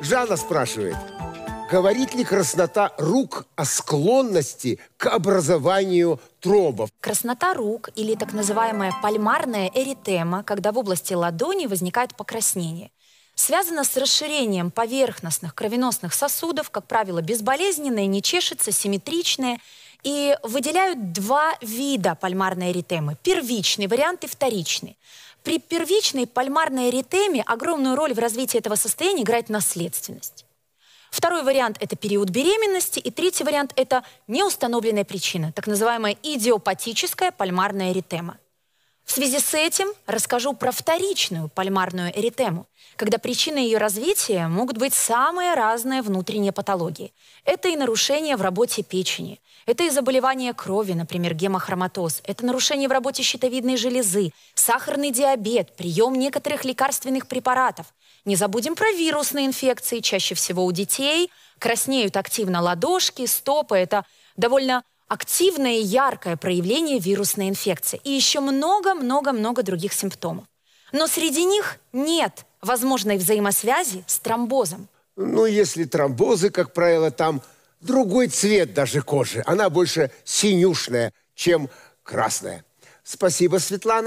Жанна спрашивает, говорит ли краснота рук о склонности к образованию тромбов? Краснота рук или так называемая пальмарная эритема, когда в области ладони возникает покраснение связана с расширением поверхностных кровеносных сосудов, как правило, безболезненное, не чешется, симметричное – и выделяют два вида пальмарной эритемы. Первичный вариант и вторичный. При первичной пальмарной эритеме огромную роль в развитии этого состояния играет наследственность. Второй вариант – это период беременности. И третий вариант – это неустановленная причина, так называемая идиопатическая пальмарная эритема. В связи с этим расскажу про вторичную пальмарную эритему, когда причины ее развития могут быть самые разные внутренние патологии. Это и нарушение в работе печени, это и заболевания крови, например, гемохроматоз, это нарушение в работе щитовидной железы, сахарный диабет, прием некоторых лекарственных препаратов. Не забудем про вирусные инфекции, чаще всего у детей. Краснеют активно ладошки, стопы. Это довольно активное и яркое проявление вирусной инфекции и еще много-много-много других симптомов. Но среди них нет возможной взаимосвязи с тромбозом. Ну, если тромбозы, как правило, там другой цвет даже кожи. Она больше синюшная, чем красная. Спасибо, Светлана.